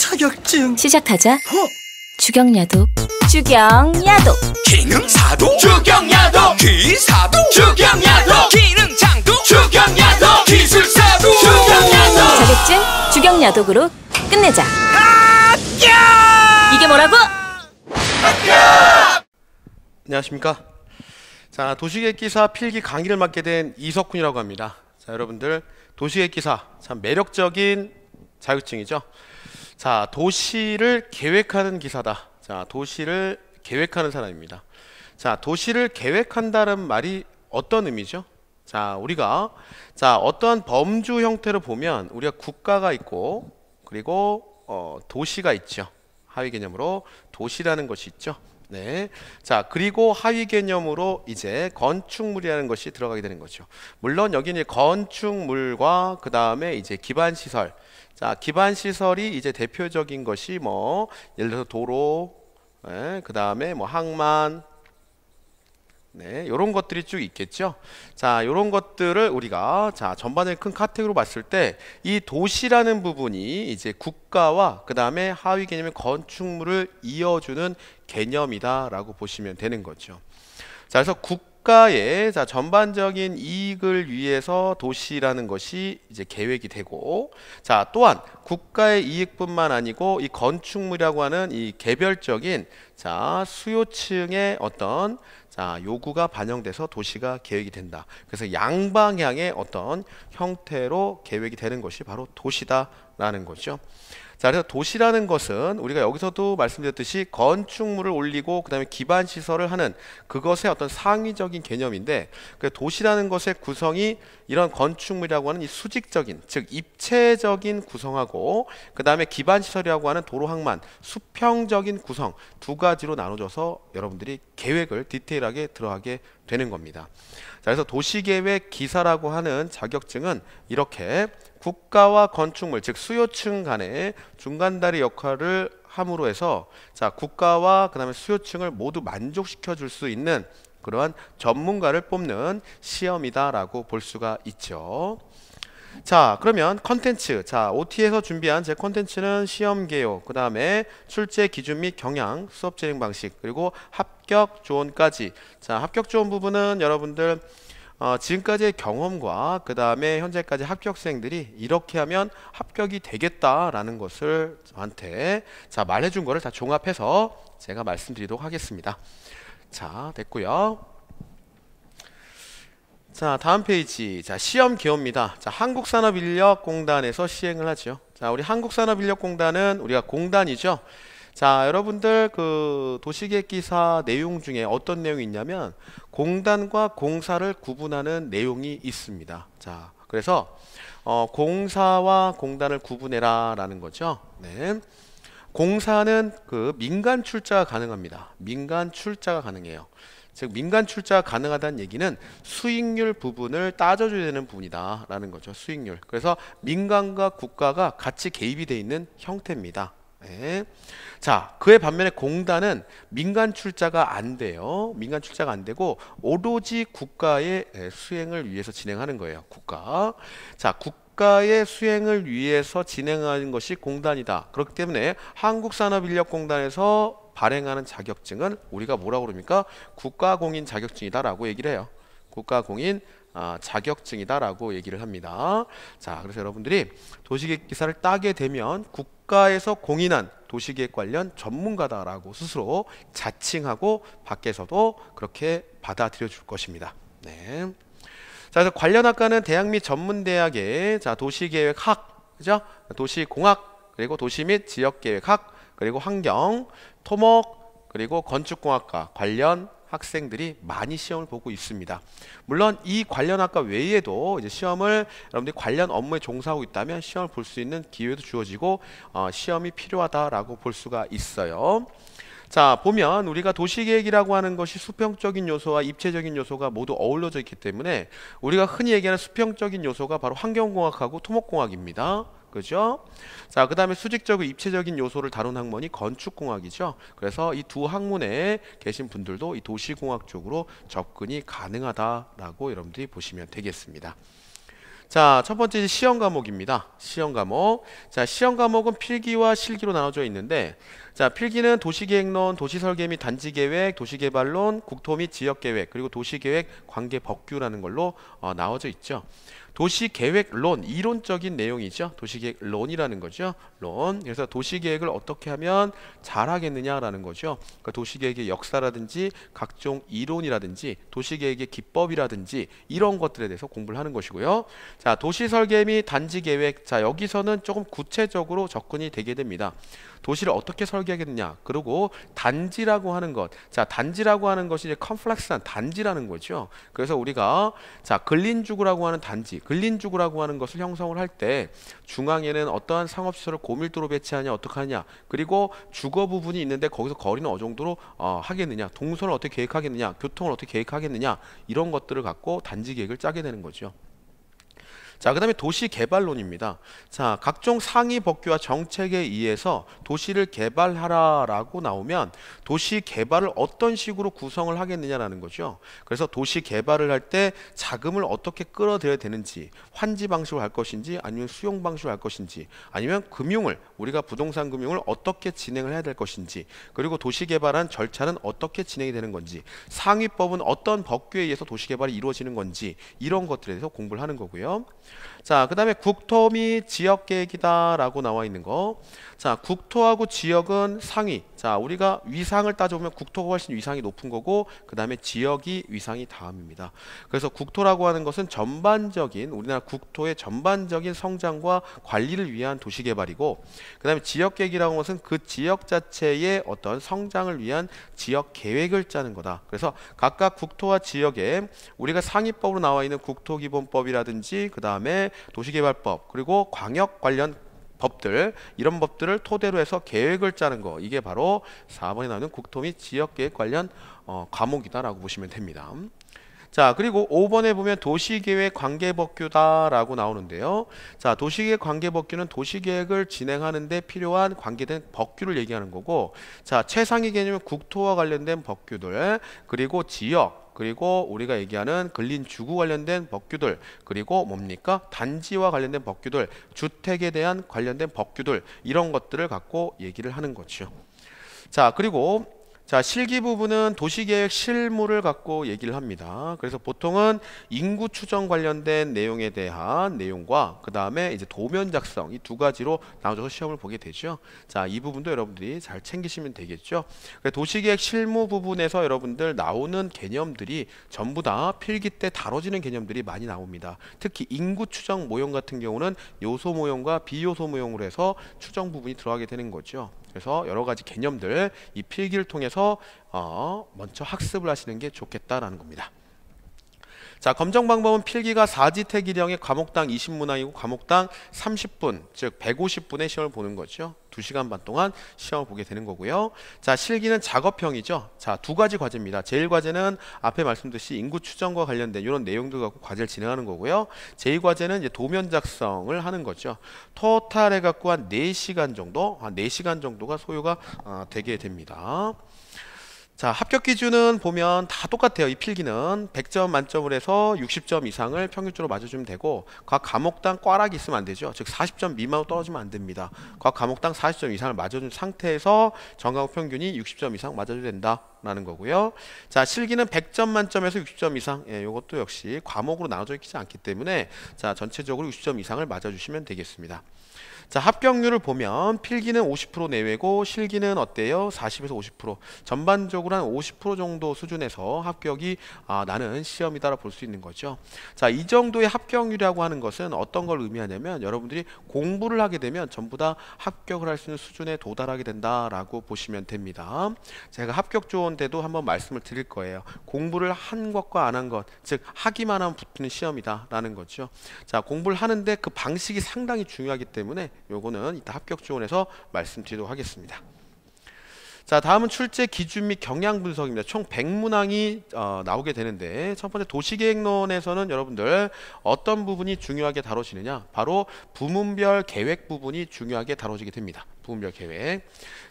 자격증 시작하자 허! 어? 주경야독 주경야독 기능사도 주경야독 기사도 주경야독 기능장도 주경야독 기술사도 주경야독 자격증 주경야독으로 끝내자 이게 뭐라고? 안녕하십니까 자도시계기사 필기 강의를 맡게 된 이석훈이라고 합니다 자 여러분들 도시계기사참 매력적인 자격증이죠 자, 도시를 계획하는 기사다. 자, 도시를 계획하는 사람입니다. 자, 도시를 계획한다는 말이 어떤 의미죠? 자, 우리가 자, 어떠한 범주 형태로 보면 우리가 국가가 있고 그리고 어, 도시가 있죠. 하위 개념으로 도시라는 것이 있죠. 네. 자, 그리고 하위 개념으로 이제 건축물이라는 것이 들어가게 되는 거죠. 물론 여기는 건축물과 그다음에 이제 기반 시설. 자, 기반 시설이 이제 대표적인 것이 뭐 예를 들어서 도로 네, 그다음에 뭐 항만 네, 요런 것들이 쭉 있겠죠. 자, 요런 것들을 우리가 자, 전반의 큰 카테고리로 봤을 때 이 도시라는 부분이 이제 국가와 그다음에 하위 개념의 건축물을 이어주는 개념이다라고 보시면 되는 거죠. 자, 그래서 국 국가의 자 전반적인 이익을 위해서 도시라는 것이 이제 계획이 되고 자 또한 국가의 이익뿐만 아니고 이 건축물이라고 하는 이 개별적인 자 수요층의 어떤 자 요구가 반영돼서 도시가 계획이 된다 그래서 양방향의 어떤 형태로 계획이 되는 것이 바로 도시다라는 거죠 자, 그래서 도시라는 것은 우리가 여기서도 말씀드렸듯이 건축물을 올리고 그다음에 기반 시설을 하는 그것의 어떤 상위적인 개념인데 그 도시라는 것의 구성이 이런 건축물이라고 하는 이 수직적인 즉 입체적인 구성하고 그다음에 기반 시설이라고 하는 도로 항만 수평적인 구성 두 가지로 나눠져서 여러분들이 계획을 디테일하게 들어가게 되는 겁니다. 자, 그래서 도시계획 기사라고 하는 자격증은 이렇게 국가와 건축물 즉 수요층 간의 중간다리 역할을 함으로 해서 자 국가와 그다음에 수요층을 모두 만족시켜 줄 수 있는 그러한 전문가를 뽑는 시험이다라고 볼 수가 있죠. 자 그러면 컨텐츠 자 OT에서 준비한 제 컨텐츠는 시험 개요 그 다음에 출제 기준 및 경향 수업 진행 방식 그리고 합격 조언까지 자 합격 조언 부분은 여러분들 어, 지금까지의 경험과 그 다음에 현재까지 합격생들이 이렇게 하면 합격이 되겠다라는 것을 저한테 자 말해준 거를 다 종합해서 제가 말씀드리도록 하겠습니다. 자 됐고요. 자 다음 페이지 자 시험 기호입니다. 자 한국산업인력공단에서 시행을 하죠. 자 우리 한국산업인력공단은 우리가 공단이죠. 자, 여러분들 그 도시계획 기사 내용 중에 어떤 내용이 있냐면 공단과 공사를 구분하는 내용이 있습니다. 자, 그래서 어, 공사와 공단을 구분해라 라는 거죠. 네. 공사는 그 민간 출자가 가능합니다. 민간 출자가 가능해요. 즉 민간 출자가 가능하다는 얘기는 수익률 부분을 따져줘야 되는 부분이다라는 거죠. 수익률. 그래서 민간과 국가가 같이 개입이 돼 있는 형태입니다. 예. 자, 그에 반면에 공단은 민간 출자가 안 돼요. 민간 출자가 안 되고 오로지 국가의 예, 수행을 위해서 진행하는 거예요. 국가. 자, 국가의 수행을 위해서 진행하는 것이 공단이다. 그렇기 때문에 한국산업인력공단에서 발행하는 자격증은 우리가 뭐라고 그럽니까? 국가공인 자격증이다라고 얘기를 해요. 국가공인 아, 자격증이다라고 얘기를 합니다. 자, 그래서 여러분들이 도시계획 기사를 따게 되면 국가에서 공인한 도시계획 관련 전문가다라고 스스로 자칭하고 밖에서도 그렇게 받아들여 줄 것입니다. 네. 자, 그래서 관련 학과는 대학 및 전문 대학의 자, 도시계획학, 그죠? 도시공학, 그리고 도시 및 지역계획학, 그리고 환경, 토목, 그리고 건축공학과 관련 학생들이 많이 시험을 보고 있습니다. 물론 이 관련 학과 외에도 이제 시험을 여러분들이 관련 업무에 종사하고 있다면 시험을 볼 수 있는 기회도 주어지고 어, 시험이 필요하다라고 볼 수가 있어요. 자 보면 우리가 도시계획이라고 하는 것이 수평적인 요소와 입체적인 요소가 모두 어우러져 있기 때문에 우리가 흔히 얘기하는 수평적인 요소가 바로 환경공학하고 토목공학입니다. 그죠? 자, 그 다음에 수직적이고 입체적인 요소를 다룬 학문이 건축공학이죠. 그래서 이 두 학문에 계신 분들도 이 도시공학 쪽으로 접근이 가능하다라고 여러분들이 보시면 되겠습니다. 자, 첫 번째 시험 과목입니다. 시험 과목. 자, 시험 과목은 필기와 실기로 나눠져 있는데, 자, 필기는 도시계획론, 도시설계 및 단지계획, 도시개발론, 국토 및 지역계획, 그리고 도시계획 관계법규라는 걸로 어, 나와져 있죠. 도시계획론 이론적인 내용이죠. 도시계획론이라는 거죠. 론. 그래서 도시계획을 어떻게 하면 잘하겠느냐라는 거죠. 그러니까 도시계획의 역사라든지 각종 이론이라든지 도시계획의 기법이라든지 이런 것들에 대해서 공부를 하는 것이고요. 자, 도시설계 및 단지계획. 자, 여기서는 조금 구체적으로 접근이 되게 됩니다. 도시를 어떻게 설계하겠느냐. 그리고 단지라고 하는 것. 자, 단지라고 하는 것이 이제 컴플렉스한 단지라는 거죠. 그래서 우리가 자, 글린주구라고 하는 단지 근린주구라고 하는 것을 형성을 할 때 중앙에는 어떠한 상업시설을 고밀도로 배치하냐 어떻게 하냐 그리고 주거 부분이 있는데 거기서 거리는 어느 정도로 어, 하겠느냐 동선을 어떻게 계획하겠느냐 교통을 어떻게 계획하겠느냐 이런 것들을 갖고 단지 계획을 짜게 되는 거죠. 자, 그 다음에 도시 개발론입니다. 자, 각종 상위 법규와 정책에 의해서 도시를 개발하라라고 나오면 도시 개발을 어떤 식으로 구성을 하겠느냐라는 거죠. 그래서 도시 개발을 할 때 자금을 어떻게 끌어들여야 되는지, 환지 방식으로 할 것인지, 아니면 수용 방식으로 할 것인지, 아니면 금융을 우리가 부동산 금융을 어떻게 진행을 해야 될 것인지, 그리고 도시 개발한 절차는 어떻게 진행이 되는 건지, 상위법은 어떤 법규에 의해서 도시 개발이 이루어지는 건지 이런 것들에 대해서 공부를 하는 거고요. 자, 그 다음에 국토 및 지역계획이다라고 나와 있는 거. 자, 국토하고 지역은 상위. 자, 우리가 위상을 따져보면 국토가 훨씬 위상이 높은 거고, 그 다음에 지역이 위상이 다음입니다. 그래서 국토라고 하는 것은 전반적인, 우리나라 국토의 전반적인 성장과 관리를 위한 도시개발이고, 그 다음에 지역계획이라는 것은 그 지역 자체의 어떤 성장을 위한 지역계획을 짜는 거다. 그래서 각각 국토와 지역에 우리가 상위법으로 나와 있는 국토기본법이라든지, 그 다음에 다음에 도시개발법 그리고 광역 관련 법들 이런 법들을 토대로 해서 계획을 짜는 거 이게 바로 4번에 나오는 국토 및 지역계획 관련 어, 과목이다라고 보시면 됩니다. 자 그리고 5번에 보면 도시계획 관계법규다라고 나오는데요. 자 도시계획 관계법규는 도시계획을 진행하는데 필요한 관계된 법규를 얘기하는 거고 자 최상위 개념은 국토와 관련된 법규들 그리고 지역 그리고 우리가 얘기하는 근린 주구 관련된 법규들 그리고 뭡니까 단지와 관련된 법규들 주택에 대한 관련된 법규들 이런 것들을 갖고 얘기를 하는 거죠 자 그리고 자, 실기 부분은 도시계획 실무를 갖고 얘기를 합니다. 그래서 보통은 인구 추정 관련된 내용에 대한 내용과 그 다음에 이제 도면 작성 이 두 가지로 나눠서 져 시험을 보게 되죠. 자, 이 부분도 여러분들이 잘 챙기시면 되겠죠. 도시계획 실무 부분에서 여러분들 나오는 개념들이 전부 다 필기 때 다뤄지는 개념들이 많이 나옵니다. 특히 인구 추정 모형 같은 경우는 요소 모형과 비요소 모형으로 해서 추정 부분이 들어가게 되는 거죠. 그래서 여러 가지 개념들 이 필기를 통해서 어, 먼저 학습을 하시는 게 좋겠다라는 겁니다. 자, 검정 방법은 필기가 4지택기형의 과목당 20문항이고 과목당 30분, 즉 150분의 시험을 보는 거죠. 2시간 반 동안 시험을 보게 되는 거고요. 자, 실기는 작업형이죠. 자, 두 가지 과제입니다. 제일과제는 앞에 말씀드렸듯이 인구 추정과 관련된 이런 내용들 갖고 과제를 진행하는 거고요. 제2과제는 이제 도면 작성을 하는 거죠. 토탈해 갖고 한 4시간 정도, 한 4시간 정도가 소요가 어, 되게 됩니다. 자 합격 기준은 보면 다 똑같아요 이 필기는 100점 만점을 해서 60점 이상을 평균적으로 맞아주면 되고 각 과목당 꽈락이 있으면 안 되죠 즉 40점 미만으로 떨어지면 안 됩니다 각 과목당 40점 이상을 맞아준 상태에서 전과목 평균이 60점 이상 맞아줘야 된다 라는 거고요 자 실기는 100점 만점에서 60점 이상 예, 이것도 역시 과목으로 나눠져 있지 않기 때문에 자 전체적으로 60점 이상을 맞아주시면 되겠습니다 자 합격률을 보면 필기는 50% 내외고 실기는 어때요? 40에서 50% 전반적으로 한 50% 정도 수준에서 합격이 아, 나는 시험이다라 볼수 있는 거죠. 자이 정도의 합격률이라고 하는 것은 어떤 걸 의미하냐면 여러분들이 공부를 하게 되면 전부 다 합격을 할 수 있는 수준에 도달하게 된다라고 보시면 됩니다. 제가 합격 조언대도 한번 말씀을 드릴 거예요. 공부를 한 것과 안 한 것, 즉 하기만 하면 붙는 시험이다라는 거죠. 자 공부를 하는데 그 방식이 상당히 중요하기 때문에 요거는 이따 합격 지원에서 말씀드리도록 하겠습니다. 자 다음은 출제 기준 및 경향 분석입니다. 총 100문항이 어, 나오게 되는데 첫 번째 도시계획론에서는 여러분들 어떤 부분이 중요하게 다뤄지느냐 바로 부문별 계획 부분이 중요하게 다뤄지게 됩니다. 부분별 계획.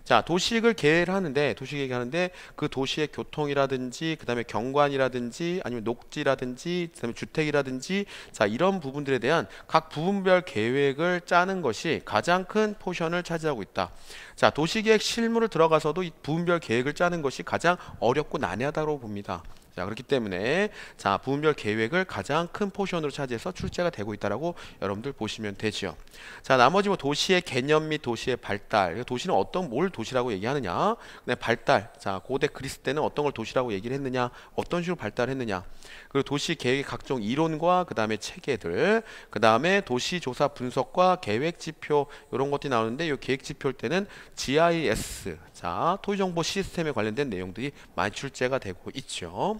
자, 도시익을 계획을 하는데 도시익 얘기하는데 그 도시의 교통이라든지 그다음에 경관이라든지 아니면 녹지라든지 그다음에 주택이라든지 자, 이런 부분들에 대한 각 부분별 계획을 짜는 것이 가장 큰 포션을 차지하고 있다. 자, 도시계획 실무를 들어가서도 이 부분별 계획을 짜는 것이 가장 어렵고 난해하다고 봅니다. 자 그렇기 때문에 자 부문별 계획을 가장 큰 포션으로 차지해서 출제가 되고 있다라고 여러분들 보시면 되지요. 자 나머지 뭐 도시의 개념 및 도시의 발달. 도시는 어떤 뭘 도시라고 얘기하느냐? 네, 발달. 자 고대 그리스 때는 어떤 걸 도시라고 얘기를 했느냐? 어떤 식으로 발달했느냐? 그리고 도시 계획의 각종 이론과 그 다음에 체계들, 그 다음에 도시 조사 분석과 계획 지표 이런 것들이 나오는데 이 계획 지표일 때는 GIS 자 토지 정보 시스템에 관련된 내용들이 많이 출제가 되고 있죠.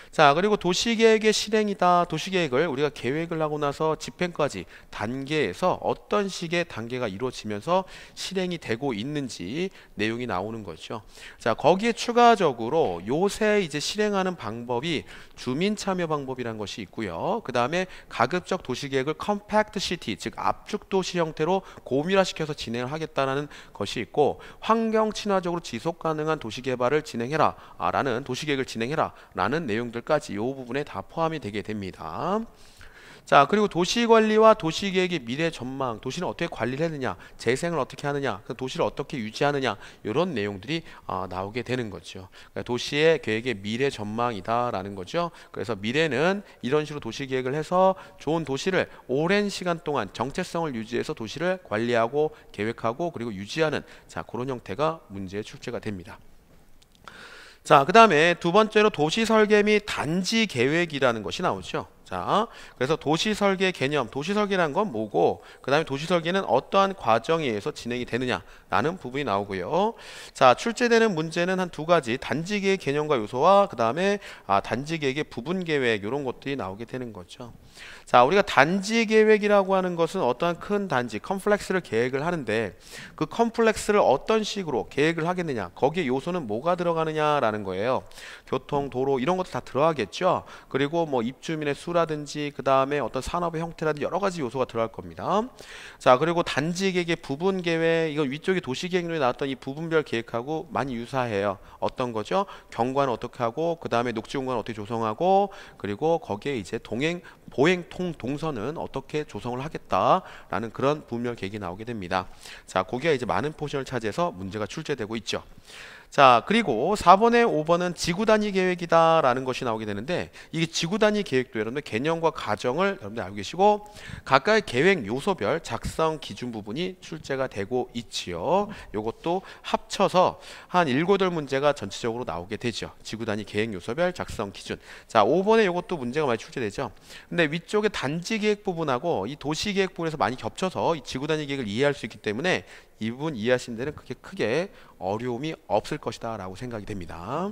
자 그리고 도시계획의 실행이다 도시계획을 우리가 계획을 하고 나서 집행까지 단계에서 어떤 식의 단계가 이루어지면서 실행이 되고 있는지 내용이 나오는 거죠 자 거기에 추가적으로 요새 이제 실행하는 방법이 주민참여 방법이란 것이 있고요 그 다음에 가급적 도시계획을 컴팩트 시티 즉 압축 도시 형태로 고밀화시켜서 진행을 하겠다는 것이 있고 환경 친화적으로 지속 가능한 도시 개발을 진행해라 아, 라는 도시계획을 진행해라 라는 내용들 것들까지 요 부분에 다 포함이 되게 됩니다. 자 그리고 도시관리와 도시계획의 미래 전망 도시는 어떻게 관리를 했느냐 재생을 어떻게 하느냐 그 도시를 어떻게 유지하느냐 이런 내용들이 어, 나오게 되는 거죠 그러니까 도시의 계획의 미래 전망이다 라는 거죠 그래서 미래는 이런 식으로 도시계획을 해서 좋은 도시를 오랜 시간 동안 정체성을 유지해서 도시를 관리하고 계획하고 그리고 유지하는 자 그런 형태가 문제의 출제가 됩니다 자, 그 다음에 두 번째로 도시 설계 및 단지 계획이라는 것이 나오죠. 자, 그래서 도시 설계 개념, 도시 설계란 건 뭐고, 그 다음에 도시 설계는 어떠한 과정에 의해서 진행이 되느냐라는 부분이 나오고요. 자, 출제되는 문제는 한 두 가지, 단지 계획 개념과 요소와 그 다음에 아, 단지 계획의 부분 계획 이런 것들이 나오게 되는 거죠. 자, 우리가 단지 계획이라고 하는 것은 어떠한 큰 단지, 컴플렉스를 계획을 하는데 그 컴플렉스를 어떤 식으로 계획을 하겠느냐, 거기에 요소는 뭐가 들어가느냐라는 거예요. 교통, 도로 이런 것도 다 들어가겠죠. 그리고 뭐 입주민의 수라 구조라든지 그 다음에 어떤 산업의 형태라든지 여러 가지 요소가 들어갈 겁니다. 자 그리고 단지 계획의 부분 계획 이거 위쪽에 도시 계획론에 나왔던 이 부분별 계획하고 많이 유사해요. 어떤 거죠? 경관 어떻게 하고 그 다음에 녹지 공간 어떻게 조성하고 그리고 거기에 이제 동행 보행통 동선은 어떻게 조성을 하겠다라는 그런 분명 계획이 나오게 됩니다. 자, 거기가 이제 많은 포션을 차지해서 문제가 출제되고 있죠. 자, 그리고 4번에 5번은 지구 단위 계획이다라는 것이 나오게 되는데 이게 지구 단위 계획도 여러분들 개념과 가정을 여러분들 알고 계시고 각각의 계획 요소별 작성 기준 부분이 출제가 되고 있지요. 요것도 합쳐서 한 7, 8문제가 전체적으로 나오게 되죠. 지구 단위 계획 요소별 작성 기준. 자, 5번에 요것도 문제가 많이 출제되죠. 근데 근데 위쪽에 단지 계획 부분하고 이 도시 계획 부분에서 많이 겹쳐서 이 지구 단위 계획을 이해할 수 있기 때문에 이 부분 이해하신 데는 크게 어려움이 없을 것이다 라고 생각이 됩니다.